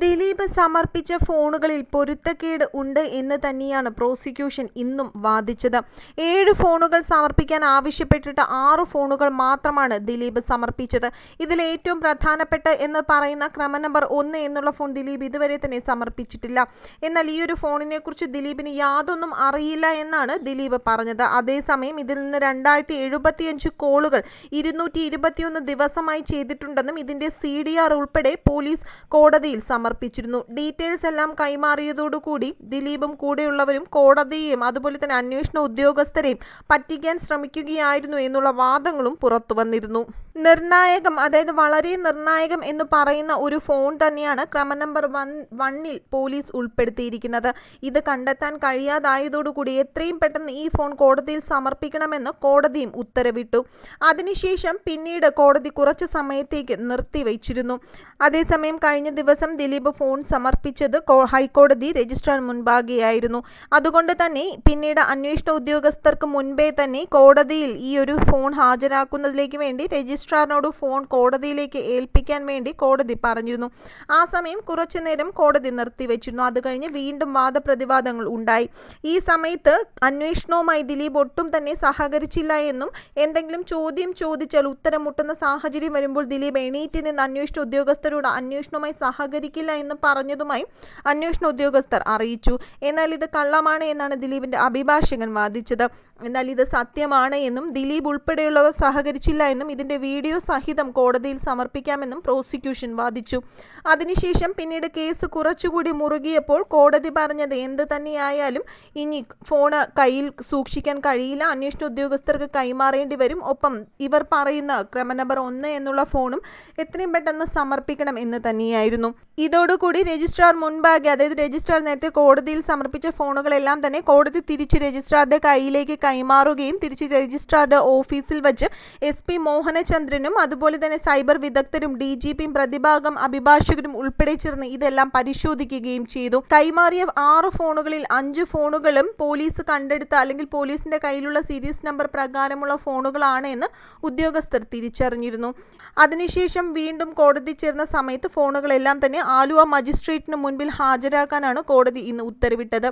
ദിലീപ് സമർപ്പിച്ച ഫോണുകളിൽ പൊരുത്തക്കേട് ഉണ്ട് എന്ന് തന്നെയാണ് പ്രോസിക്യൂഷൻ ഇന്നും വാദിച്ചത് ഏഴ് ഫോണുകൾ സമർപ്പിക്കാൻ ആവശ്യപ്പെട്ടിട്ട് ആറ് ഫോണുകൾ മാത്രമാണ് ദിലീപ് സമർപ്പിച്ചത് ഇതിൽ ഏറ്റവും പ്രധാനപ്പെട്ട എന്ന് പറയുന്ന ക്രമ നമ്പർ ഒന്ന് എന്നുള്ള ഫോൺ ദിലീപ് ഇതുവരെ തന്നെ സമർപ്പിച്ചിട്ടില്ല എന്നാൽ ഈ ഒരു ഫോണിനെ കുറിച്ച് ദിലീപിന് യാതൊന്നും അറിയില്ല എന്നാണ് ദിലീപ് പറഞ്ഞത് അതേസമയം ഇതിൽ നിന്ന് രണ്ടായിരത്തി എഴുപത്തിയഞ്ച് കോളുകൾ ഇരുന്നൂറ്റി ഇരുപത്തിയൊന്ന് ദിവസമായി ചെയ്തിട്ടുണ്ടെന്നും ഇതിന്റെ സി ഉൾപ്പെടെ പോലീസ് കോടതിയിൽ സമർപ്പിച്ചു സമർപ്പിച്ചിരുന്നു ഡീറ്റെയിൽസ് എല്ലാം കൈമാറിയതോടുകൂടി ദിലീപും കൂടെയുള്ളവരും കോടതിയെയും അതുപോലെ തന്നെ അന്വേഷണ ഉദ്യോഗസ്ഥരെയും പറ്റിക്കാൻ ശ്രമിക്കുകയായിരുന്നു എന്നുള്ള വാദങ്ങളും പുറത്തു വന്നിരുന്നു നിർണായകം അതായത് വളരെ നിർണായകം എന്ന് പറയുന്ന ഒരു ഫോൺ തന്നെയാണ് ക്രമ നമ്പർ വൺ വണ്ണിൽ പോലീസ് ഉൾപ്പെടുത്തിയിരിക്കുന്നത് ഇത് കണ്ടെത്താൻ കഴിയാതായതോടുകൂടി എത്രയും പെട്ടെന്ന് ഈ ഫോൺ കോടതിയിൽ സമർപ്പിക്കണമെന്ന് കോടതിയും ഉത്തരവിട്ടു അതിനുശേഷം പിന്നീട് കോടതി കുറച്ച് സമയത്തേക്ക് നിർത്തിവച്ചിരുന്നു അതേസമയം കഴിഞ്ഞ ദിവസം ദിലീപ് ദിലീപ് ഫോൺ സമർപ്പിച്ചത് ഹൈക്കോടതി രജിസ്ട്രാർ മുൻപാകെയായിരുന്നു അതുകൊണ്ട് തന്നെ പിന്നീട് അന്വേഷണ ഉദ്യോഗസ്ഥർക്ക് മുൻപേ തന്നെ കോടതിയിൽ ഈ ഒരു ഫോൺ ഹാജരാക്കുന്നതിലേക്ക് വേണ്ടി രജിസ്ട്രാറിനോട് ഫോൺ കോടതിയിലേക്ക് ഏൽപ്പിക്കാൻ വേണ്ടി കോടതി പറഞ്ഞിരുന്നു ആ സമയം കുറച്ചു നേരം കോടതി നിർത്തിവെച്ചിരുന്നു അത് കഴിഞ്ഞ് വീണ്ടും വാദപ്രതിവാദങ്ങൾ ഉണ്ടായി ഈ സമയത്ത് അന്വേഷണവുമായി ദിലീപ് ഒട്ടും തന്നെ സഹകരിച്ചില്ല എന്നും എന്തെങ്കിലും ചോദ്യം ചോദിച്ചാൽ ഉത്തരം മുട്ടുന്ന സാഹചര്യം വരുമ്പോൾ ദിലീപ് എണീറ്റ് നിന്ന് അന്വേഷണ ഉദ്യോഗസ്ഥരോട് അന്വേഷണവുമായി സഹകരിക്കും സ്വീകരിക്കില്ല എന്ന് പറഞ്ഞതുമായി അന്വേഷണ ഉദ്യോഗസ്ഥർ അറിയിച്ചു എന്നാൽ ഇത് കള്ളമാണ് എന്നാണ് ദിലീപിന്റെ അഭിഭാഷകൻ വാദിച്ചത് എന്നാൽ ഇത് സത്യമാണ് എന്നും ദിലീപ് ഉൾപ്പെടെയുള്ളവർ സഹകരിച്ചില്ല എന്നും ഇതിന്റെ വീഡിയോ സഹിതം കോടതിയിൽ സമർപ്പിക്കാമെന്നും പ്രോസിക്യൂഷൻ വാദിച്ചു അതിനുശേഷം പിന്നീട് കേസ് കുറച്ചുകൂടി മുറുകിയപ്പോൾ കോടതി പറഞ്ഞത് എന്ത് തന്നെയായാലും ഇനി ഫോണ് കയ്യിൽ സൂക്ഷിക്കാൻ കഴിയില്ല അന്വേഷണ ഉദ്യോഗസ്ഥർക്ക് കൈമാറേണ്ടി വരും ഒപ്പം ഇവർ പറയുന്ന ക്രമ നമ്പർ ഒന്ന് എന്നുള്ള ഫോണും എത്രയും പെട്ടെന്ന് സമർപ്പിക്കണം എന്ന് തന്നെയായിരുന്നു ഇതോടുകൂടി രജിസ്ട്രാർ മുൻപാകെ അതായത് രജിസ്ട്രാർ നേരത്തെ കോടതിയിൽ സമർപ്പിച്ച ഫോണുകളെല്ലാം തന്നെ കോടതി തിരിച്ച് രജിസ്ട്രാറുടെ കയ്യിലേക്ക് കൈമാറുകയും തിരിച്ച് രജിസ്ട്രാറുടെ ഓഫീസിൽ വച്ച് എസ് പി മോഹനചന്ദ്രനും അതുപോലെ തന്നെ സൈബർ വിദഗ്ധരും ഡി ജി പിയും പ്രതിഭാഗം അഭിഭാഷകരും ഉൾപ്പെടെ ചേർന്ന് ഇതെല്ലാം പരിശോധിക്കുകയും ചെയ്തു കൈമാറിയ ആറ് ഫോണുകളിൽ അഞ്ച് ഫോണുകളും പോലീസ് കണ്ടെടുത്ത അല്ലെങ്കിൽ പോലീസിന്റെ കയ്യിലുള്ള സീരീസ് നമ്പർ പ്രകാരമുള്ള ഫോണുകളാണ് എന്ന് ഉദ്യോഗസ്ഥർ തിരിച്ചറിഞ്ഞിരുന്നു അതിനുശേഷം വീണ്ടും കോടതി ചേർന്ന സമയത്ത് ഫോണുകളെല്ലാം തന്നെ ആലുവ മജിസ്ട്രേറ്റിന് മുൻപിൽ ഹാജരാക്കാനാണ് കോടതി ഇന്ന് ഉത്തരവിട്ടത്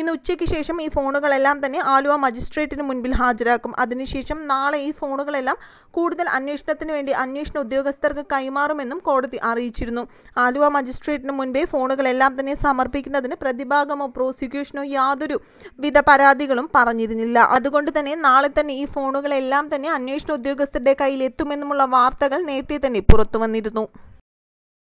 ഇന്ന് ഉച്ചയ്ക്ക് ശേഷം ഈ ഫോണുകളെല്ലാം തന്നെ ആലുവ മജിസ്ട്രേറ്റിന് മുൻപിൽ ഹാജരാക്കും അതിനുശേഷം നാളെ ഈ ഫോണുകളെല്ലാം കൂടുതൽ അന്വേഷണത്തിന് വേണ്ടി അന്വേഷണ ഉദ്യോഗസ്ഥർക്ക് കൈമാറുമെന്നും കോടതി അറിയിച്ചിരുന്നു ആലുവ മജിസ്ട്രേറ്റിന് മുൻപേ ഫോണുകളെല്ലാം തന്നെ സമർപ്പിക്കുന്നതിന് പ്രതിഭാഗമോ പ്രോസിക്യൂഷനോ യാതൊരു വിധ പരാതികളും പറഞ്ഞിരുന്നില്ല അതുകൊണ്ട് തന്നെ നാളെ തന്നെ ഈ ഫോണുകളെല്ലാം തന്നെ അന്വേഷണ ഉദ്യോഗസ്ഥരുടെ കയ്യിൽ എത്തുമെന്നുമുള്ള വാർത്തകൾ നേരത്തെ തന്നെ പുറത്തുവന്നിരുന്നു